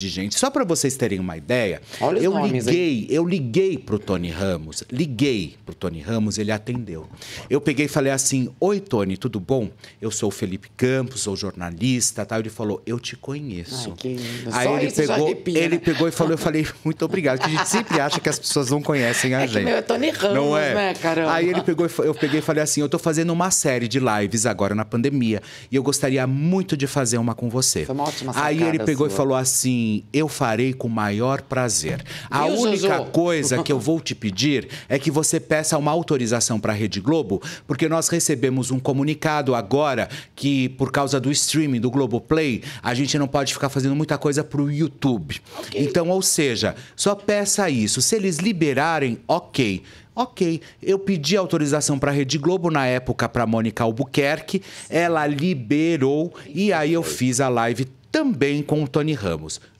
de gente. Só para vocês terem uma ideia, Olha eu nomes, liguei, eu liguei pro Tony Ramos, liguei pro Tony Ramos, ele atendeu. Eu peguei e falei assim: "Oi Tony, tudo bom? Eu sou o Felipe Campos, sou jornalista", tal. Ele falou: "Eu te conheço". Ai, que lindo. Aí Só ele pegou, arrepia, ele né? pegou e falou, eu falei: "Muito obrigado". Porque a gente sempre acha que as pessoas não conhecem a é gente. Que, meu, é Tony Ramos, não é? né, caramba. Aí ele pegou, eu peguei e falei assim: "Eu tô fazendo uma série de lives agora na pandemia e eu gostaria muito de fazer uma com você". Foi uma ótima Aí ele pegou sua. e falou assim: assim: eu farei com o maior prazer. A única coisa que eu vou te pedir é que você peça uma autorização para a Rede Globo, porque nós recebemos um comunicado agora que, por causa do streaming do Globo Play, a gente não pode ficar fazendo muita coisa para o YouTube. Okay. Então, ou seja, só peça isso. Se eles liberarem, ok. Ok, eu pedi autorização para a Rede Globo na época para Mônica Albuquerque, ela liberou e aí eu fiz a live também com o Tony Ramos.